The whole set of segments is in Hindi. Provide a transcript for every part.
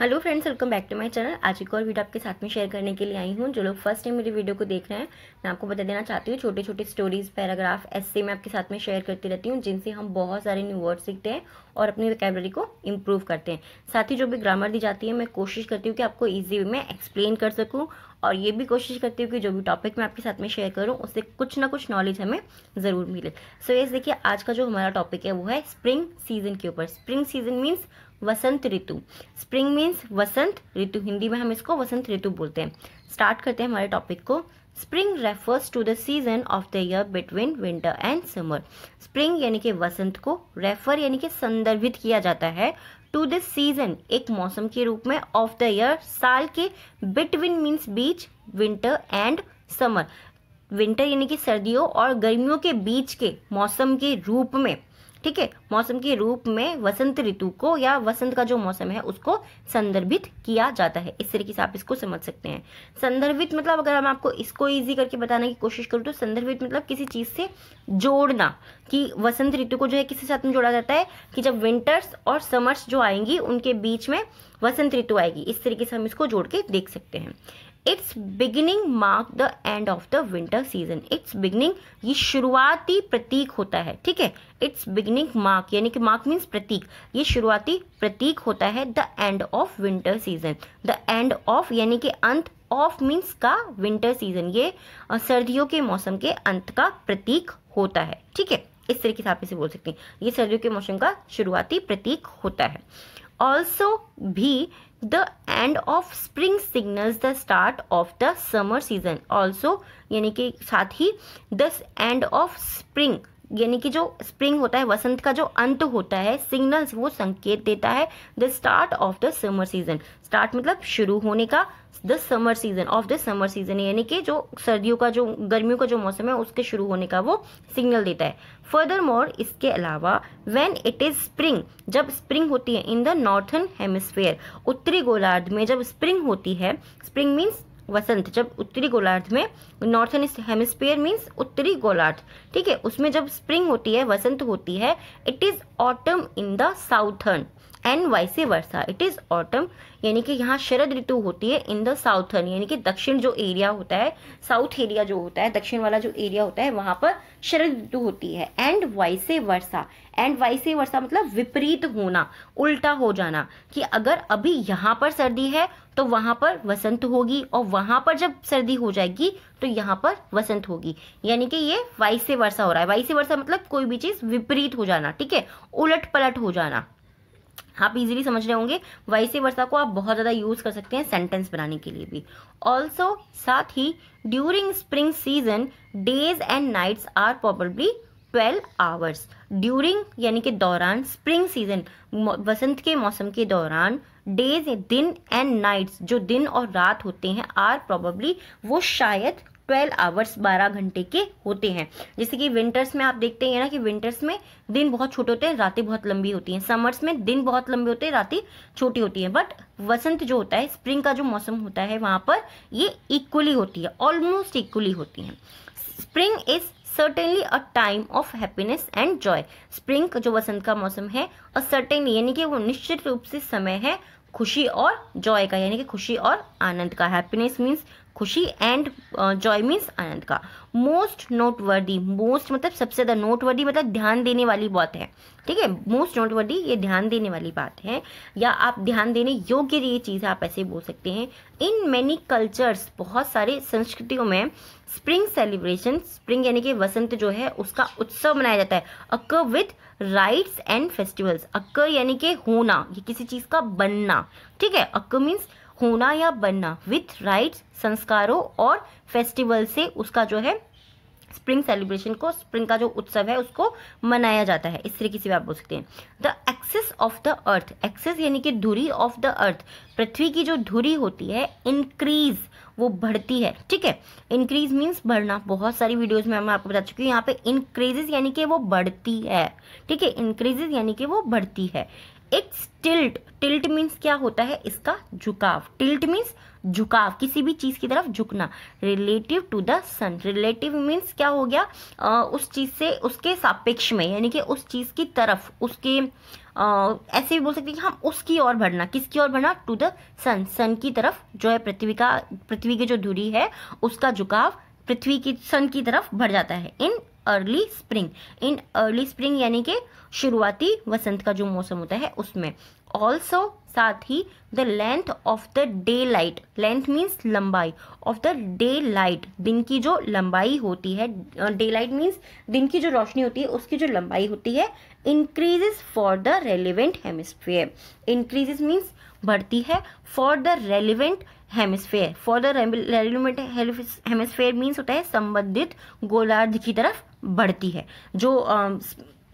hello friends welcome back to my channel आज एक और वीडियो आपके साथ में शेयर करने के लिए आई हूँ जो लोग फर्स्ट टाइम मेरी वीडियो को देख रहे हैं मैं आपको बता देना चाहती हूँ छोटे छोटे स्टोरीज पैराग्राफ ऐसे मैं आपके साथ में शेयर करती रहती हूँ जिनसे हम बहुत सारे न्यू वर्ड सीखते हैं और अपनी कैबलरी को इम्प्रूव करते हैं साथ ही जो भी ग्रामर दी जाती है मैं कोशिश करती हूँ कि आपको ईजी वे में एक्सप्लेन कर सकूँ और ये भी कोशिश करती हूँ कि जो भी टॉपिक मैं आपके साथ में शेयर करूँ उससे कुछ ना कुछ नॉलेज हमें ज़रूर मिले सो ये देखिए आज का जो हमारा टॉपिक है वो है स्प्रिंग सीजन के ऊपर स्प्रिंग सीजन मीन्स वसंत ऋतु स्प्रिंग मीन्स वसंत ऋतु हिंदी में हम इसको वसंत ऋतु बोलते हैं स्टार्ट करते हैं हमारे टॉपिक को spring refers to the season of the year between winter and summer spring यानी कि वसंत को रेफर यानी कि संदर्भित किया जाता है टू दिस सीजन एक मौसम के रूप में ऑफ द ईयर साल के बिटवीन मीन्स बीच विंटर एंड समर विंटर यानी कि सर्दियों और गर्मियों के बीच के मौसम के रूप में ठीक है मौसम के रूप में वसंत ऋतु को या वसंत का जो मौसम है उसको संदर्भित किया जाता है इस तरीके से आप इसको समझ सकते हैं संदर्भित मतलब अगर हम आपको इसको ईजी करके बताने की कोशिश करूँ तो संदर्भित मतलब किसी चीज़ से जोड़ना कि वसंत ऋतु को जो है किसी साथ में जोड़ा जाता है कि जब विंटर्स और समर्स जो आएंगी उनके बीच में वसंत ऋतु आएगी इस तरीके से हम इसको जोड़ के देख सकते हैं it's beginning mark the end of the winter season it's beginning ये शुरुआती प्रतीक होता है ठीक है इट्स बिगिनिंग मार्क यानी कि मार्क मीन्स प्रतीक ये शुरुआती प्रतीक होता है the end of winter season the end of यानी कि अंत ऑफ मीन्स का विंटर सीजन ये सर्दियों के मौसम के अंत का प्रतीक होता है ठीक है इस तरीके से आप इसे बोल सकते हैं ये सर्दियों के मौसम का शुरुआती प्रतीक होता है ऑल्सो भी the end of spring signals the start of the summer season also यानी कि साथ ही this end of spring यानी कि जो स्प्रिंग होता है वसंत का जो अंत होता है सिग्नल्स वो संकेत देता है the start of the summer season start मतलब शुरू होने का the summer season of the summer season यानी कि जो सर्दियों का जो गर्मियों का जो मौसम है उसके शुरू होने का वो सिग्नल देता है फर्दर मोर इसके अलावा व्हेन इट इज स्प्रिंग जब स्प्रिंग होती है इन द नॉर्थन हेमिस्फेयर उत्तरी गोलार्ध में जब स्प्रिंग होती है स्प्रिंग मीन्स वसंत जब उत्तरी गोलार्ध में नॉर्थन हेमिस्फीयर मीन्स उत्तरी गोलार्ध ठीक है उसमें जब स्प्रिंग होती है वसंत होती है it is autumn in the southern and vice versa it is autumn यानी कि यहाँ शरद ऋतु होती है इन द साउथर्न यानी कि दक्षिण जो एरिया होता है साउथ एरिया जो होता है दक्षिण वाला जो एरिया होता है वहां पर शरद ऋतु होती है and vice versa and vice versa मतलब विपरीत होना उल्टा हो जाना कि अगर अभी यहाँ पर सर्दी है तो वहां पर वसंत होगी और वहां पर जब सर्दी हो जाएगी तो यहाँ पर वसंत होगी यानी कि ये से वर्षा हो रहा है से वर्षा मतलब कोई भी चीज़ विपरीत हो जाना ठीक है उलट पलट हो जाना आप इजीली समझ रहे होंगे वाइसे वर्षा को आप बहुत ज़्यादा यूज़ कर सकते हैं सेंटेंस बनाने के लिए भी ऑल्सो साथ ही during spring season days and nights are probably twelve hours during यानी कि दौरान स्प्रिंग सीजन वसंत के मौसम के दौरान डेज दिन एंड नाइट्स जो दिन और रात होते हैं आर प्रोबेबली वो शायद 12 आवर्स 12 घंटे के होते हैं जैसे कि विंटर्स में आप देखते हैं ना कि विंटर्स में दिन बहुत छोटे होते हैं रातें बहुत लंबी होती हैं समर्स में दिन बहुत लंबे होते हैं रातें छोटी होती हैं बट वसंत जो होता है स्प्रिंग का जो मौसम होता है वहां पर ये इक्वली होती है ऑलमोस्ट इक्वली होती है spring is certainly a time of happiness and joy spring जो वसंत का मौसम है असर्टेनली सर्टेनली यानी कि वो निश्चित रूप से समय है खुशी और जॉय का यानी कि खुशी और आनंद का हैप्पीनेस मीन्स खुशी एंड जॉय मीन्स आनंद का मोस्ट नोटवर्दी मोस्ट मतलब सबसे ज़्यादा नोटवर्दी मतलब ध्यान देने वाली बात है ठीक है मोस्ट नोटवर्दी ये ध्यान देने वाली बात है या आप ध्यान देने योग्य ये चीज़ आप ऐसे बोल सकते हैं इन मेनी कल्चर्स बहुत सारे संस्कृतियों में स्प्रिंग सेलिब्रेशन स्प्रिंग यानी कि वसंत जो है उसका उत्सव मनाया जाता है occur with rites and festivals occur यानी कि होना ये किसी चीज़ का बनना ठीक है अक्कर मीन्स होना या बनना विथ राइट्स संस्कारों और फेस्टिवल से उसका जो है स्प्रिंग सेलिब्रेशन को स्प्रिंग का जो उत्सव है उसको मनाया जाता है इस तरीके से आप बोल सकते हैं the axis of the earth axis यानी कि धुरी ऑफ द अर्थ पृथ्वी की जो धुरी होती है इंक्रीज वो बढ़ती है ठीक है इंक्रीज मीन्स बढ़ना बहुत सारी वीडियोस में मैं आपको बता चुकी हूँ यहाँ पे इंक्रीजेज यानी कि वो बढ़ती है ठीक है इंक्रीजेज यानी कि वो बढ़ती है इट्स टिल्ट टिल्ट मीन्स क्या होता है इसका झुकाव टिल्ट मीन्स झुकाव किसी भी चीज़ की तरफ झुकना relative to the sun relative means क्या हो गया आ, उस चीज़ से उसके सापेक्ष में यानी कि उस चीज़ की तरफ उसके आ, ऐसे भी बोल सकते हैं कि हम उसकी ओर बढ़ना किसकी ओर बढ़ना टू द सन सन की तरफ जो है पृथ्वी का पृथ्वी की जो दूरी है उसका झुकाव पृथ्वी की सन की तरफ बढ़ जाता है in early spring in early spring यानी कि शुरुआती वसंत का जो मौसम होता है उसमें ऑल्सो साथ ही the length of the daylight length means लंबाई ऑफ द डे लाइट दिन की जो लंबाई होती है डे लाइट मीन्स दिन की जो रोशनी होती है उसकी जो लंबाई होती है increases for the relevant hemisphere increases means बढ़ती है for the relevant hemisphere for the relevant hemisphere means होता है संबंधित गोलार्ध की तरफ बढ़ती है जो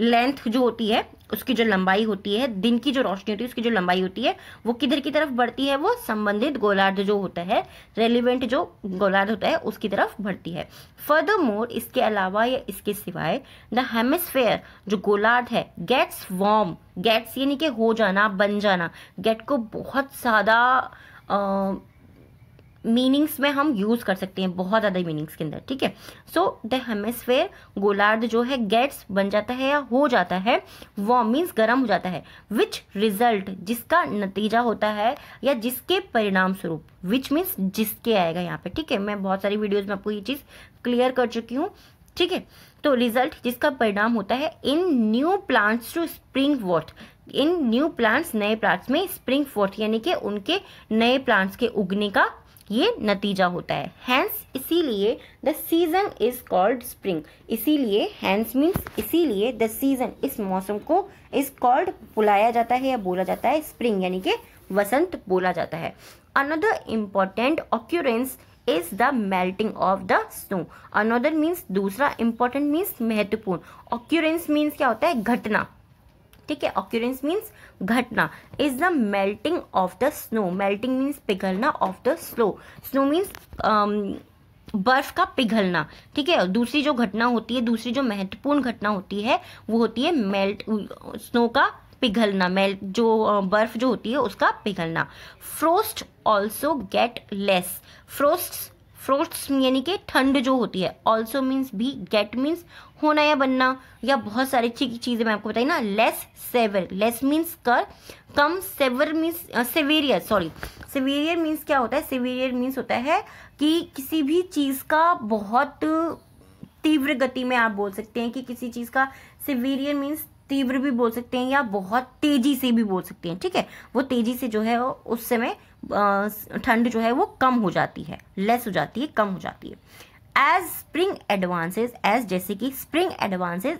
लेंथ जो होती है उसकी जो लंबाई होती है दिन की जो रोशनी होती है उसकी जो लंबाई होती है वो किधर की तरफ बढ़ती है वो संबंधित गोलार्ध जो होता है रेलिवेंट जो गोलार्ध होता है उसकी तरफ बढ़ती है फर्दर मोर इसके अलावा या इसके सिवाय द हेमिसफेयर जो गोलार्ध है गेट्स वॉर्म गेट्स यानी कि हो जाना बन जाना गेट को बहुत ज़्यादा मीनिंग्स में हम यूज़ कर सकते हैं बहुत ज़्यादा मीनिंग्स के अंदर ठीक है सो द हेमेस्फेयर गोलार्ध जो है गेट्स बन जाता है या हो जाता है वॉम मीन्स गर्म हो जाता है विच रिजल्ट जिसका नतीजा होता है या जिसके परिणाम स्वरूप विच मीन्स जिसके आएगा यहाँ पे ठीक है मैं बहुत सारी वीडियोज़ में आपको ये चीज़ क्लियर कर चुकी हूँ ठीक है तो रिजल्ट जिसका परिणाम होता है in new plants to spring what in new plants नए प्लांट्स में स्प्रिंग फोर्थ यानी कि उनके नए प्लांट्स के उगने का ये नतीजा होता है हैंस इसीलिए the season is called spring इसीलिए हैंस मीन्स इसीलिए द सीज़न इस मौसम को इज़ कॉल्ड बुलाया जाता है या बोला जाता है स्प्रिंग यानी कि वसंत बोला जाता है another important occurrence is the melting of the snow another means दूसरा इंपॉर्टेंट मीन्स महत्वपूर्ण ऑक्यूरेंस मीन्स क्या होता है घटना ठीक है ऑक्यूरेंस मीन्स घटना is the melting of the snow melting means पिघलना of the snow snow means बर्फ का पिघलना ठीक है दूसरी जो घटना होती है दूसरी जो महत्वपूर्ण घटना होती है वो होती है मेल्ट स्नो का पिघलना मेल्ट जो बर्फ जो होती है उसका पिघलना frost also get less frost frosts यानी कि ठंड जो होती है ऑल्सो मीन्स भी गेट मीन्स होना या बनना या बहुत सारी अच्छी चीज़ें मैं आपको बताई ना लेस सेवर लेस मीन्स कर कम severe means severer sorry severer means क्या होता है सेवेरियर मीन्स होता है कि किसी भी चीज़ का बहुत तीव्र गति में आप बोल सकते हैं कि किसी चीज़ का सिवेरियर मीन्स तीव्र भी बोल सकते हैं या बहुत तेजी से भी बोल सकते हैं ठीक है वो तेजी से जो है उस समय ठंड जो है वो कम हो जाती है लेस हो जाती है कम हो जाती है एज स्प्रिंग एडवांसेस एज जैसे कि स्प्रिंग एडवांसेस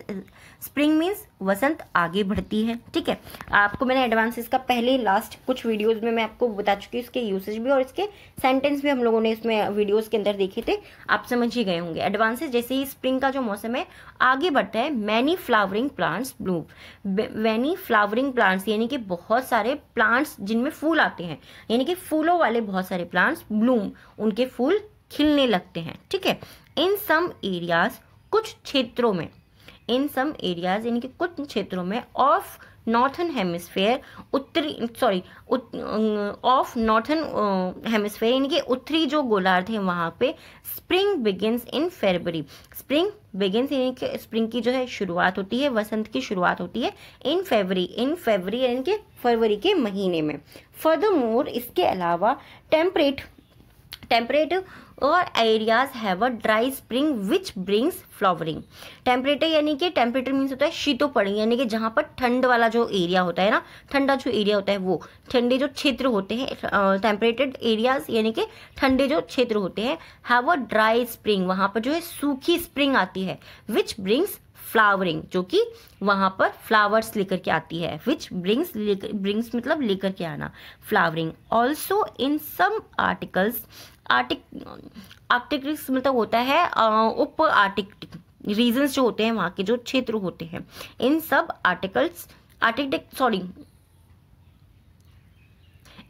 स्प्रिंग मीन्स वसंत आगे बढ़ती है ठीक है आपको मैंने एडवांसेस का पहले लास्ट कुछ वीडियोस में मैं आपको बता चुकी हूँ इसके यूसेज भी और इसके सेंटेंस भी हम लोगों ने इसमें वीडियोस के अंदर देखे थे आप समझ ही गए होंगे एडवांसेस जैसे ही स्प्रिंग का जो मौसम है आगे बढ़ता है many flowering plants bloom many flowering plants यानी कि बहुत सारे प्लांट्स जिनमें फूल आते हैं यानी कि फूलों वाले बहुत सारे प्लांट्स ब्लूम उनके फूल खिलने लगते हैं ठीक है इन सम एरियाज कुछ क्षेत्रों में इन सम एरियाज यानी कि कुछ क्षेत्रों में ऑफ नॉर्थन हेमिस्फेयर उत्तरी सॉरी ऑफ नॉर्थन हेमिस्फेयर यानी कि उत्तरी जो गोलार्ध है वहाँ पे spring begins in February spring begins यानी कि स्प्रिंग की जो है शुरुआत होती है वसंत की शुरुआत होती है इन फरवरी इन फरवरी यानी कि फरवरी के महीने में फर्दर मोर इसके अलावा टेम्परेट टेम्परेट और areas have a dry spring which brings flowering temperature यानी कि टेम्परेटर मीन्स होता है शीतोपण यानी कि जहाँ पर ठंड वाला जो एरिया होता है ना ठंडा जो एरिया होता है वो ठंडे जो क्षेत्र होते हैं टेम्परेटेड एरियाज यानी कि ठंडे जो क्षेत्र होते हैं हैव अ ड्राई स्प्रिंग वहाँ पर जो है सूखी स्प्रिंग आती है विच ब्रिंग्स फ्लावरिंग जो कि वहाँ पर फ्लावर्स लेकर के आती है विच ब्रिंग्स ब्रिंग्स मतलब लेकर के आना flowering also in some articles arctic arctic risk मतलब होता है उप आर्टिक रीजन्स जो होते हैं वहाँ के जो क्षेत्र होते हैं इन सब आर्टिकल्स आर्टिक सॉरी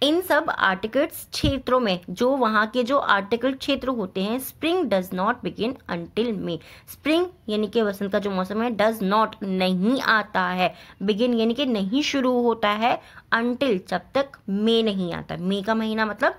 इन सब आर्टिकल्स क्षेत्रों में जो वहाँ के जो आर्टिकल क्षेत्र होते हैं spring does not begin until May spring यानी कि वसंत का जो मौसम है डज नॉट नहीं आता है बिगिन यानी कि नहीं शुरू होता है अंटिल जब तक मे नहीं आता मे का महीना मतलब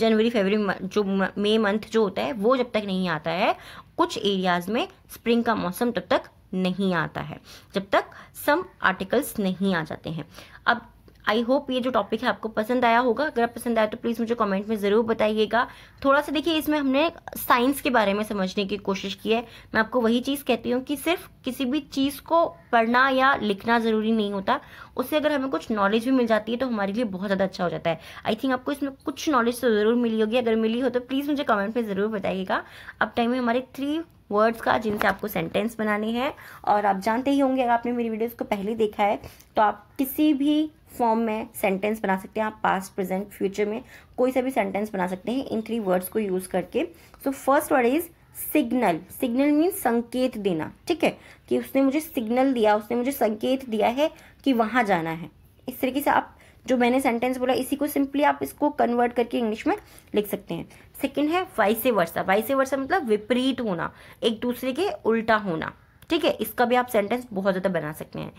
जनवरी फरवरी जो मे मंथ जो होता है वो जब तक नहीं आता है कुछ एरियाज़ में स्प्रिंग का मौसम तब तक नहीं आता है जब तक सम आर्टिकल्स नहीं आ जाते हैं अब आई होप ये जो टॉपिक है आपको पसंद आया होगा अगर पसंद आया तो प्लीज़ मुझे कमेंट में ज़रूर बताइएगा थोड़ा सा देखिए इसमें हमने साइंस के बारे में समझने की कोशिश की है मैं आपको वही चीज़ कहती हूँ कि सिर्फ किसी भी चीज़ को पढ़ना या लिखना ज़रूरी नहीं होता उससे अगर हमें कुछ नॉलेज भी मिल जाती है तो हमारे लिए बहुत ज़्यादा अच्छा हो जाता है आई थिंक आपको इसमें कुछ नॉलेज तो ज़रूर मिली होगी अगर मिली हो तो प्लीज़ मुझे कमेंट में ज़रूर बताइएगा अब टाइम है हमारे थ्री वर्ड्स का जिनसे आपको सेंटेंस बनाने हैं और आप जानते ही होंगे अगर आपने मेरी वीडियोस को पहले देखा है तो आप किसी भी फॉर्म में सेंटेंस बना सकते हैं आप पास्ट प्रेजेंट फ्यूचर में कोई सा भी सेंटेंस बना सकते हैं इन थ्री वर्ड्स को यूज़ करके so first word is signal signal means संकेत देना ठीक है कि उसने मुझे सिग्नल दिया उसने मुझे संकेत दिया है कि वहाँ जाना है इस तरीके से आप जो मैंने सेंटेंस बोला इसी को सिंपली आप इसको कन्वर्ट करके इंग्लिश में लिख सकते हैं सेकेंड है वाइसे वर्षा वाइसे वर्षा मतलब विपरीत होना एक दूसरे के उल्टा होना ठीक है इसका भी आप सेंटेंस बहुत ज़्यादा बना सकते हैं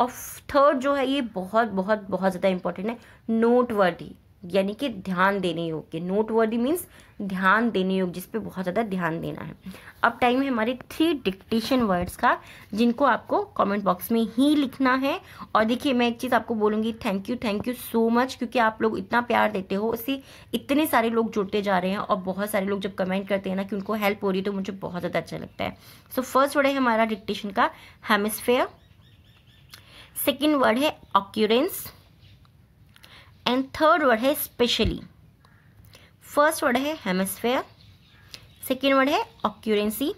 और थर्ड जो है ये बहुत बहुत बहुत ज़्यादा इंपॉर्टेंट है नोटवर्दी यानी कि ध्यान देने योग्य नोट वर्दी मीन्स ध्यान देने योग्य जिसपे बहुत ज़्यादा ध्यान देना है अब टाइम है हमारे थ्री डिक्टेशन वर्ड्स का जिनको आपको कमेंट बॉक्स में ही लिखना है और देखिए मैं एक चीज़ आपको बोलूँगी thank you thank you so much क्योंकि आप लोग इतना प्यार देते हो उससे इतने सारे लोग जुड़ते जा रहे हैं और बहुत सारे लोग जब कमेंट करते हैं ना कि उनको हेल्प हो रही है तो मुझे बहुत ज़्यादा अच्छा लगता है सो फर्स्ट वर्ड है हमारा डिक्टेशन का हेमिसफेयर सेकेंड वर्ड है ऑक्यूरेंस एंड थर्ड वर्ड है स्पेशली फर्स्ट वर्ड है हेमस्फेयर सेकेंड वर्ड है ऑक्यूरेंसी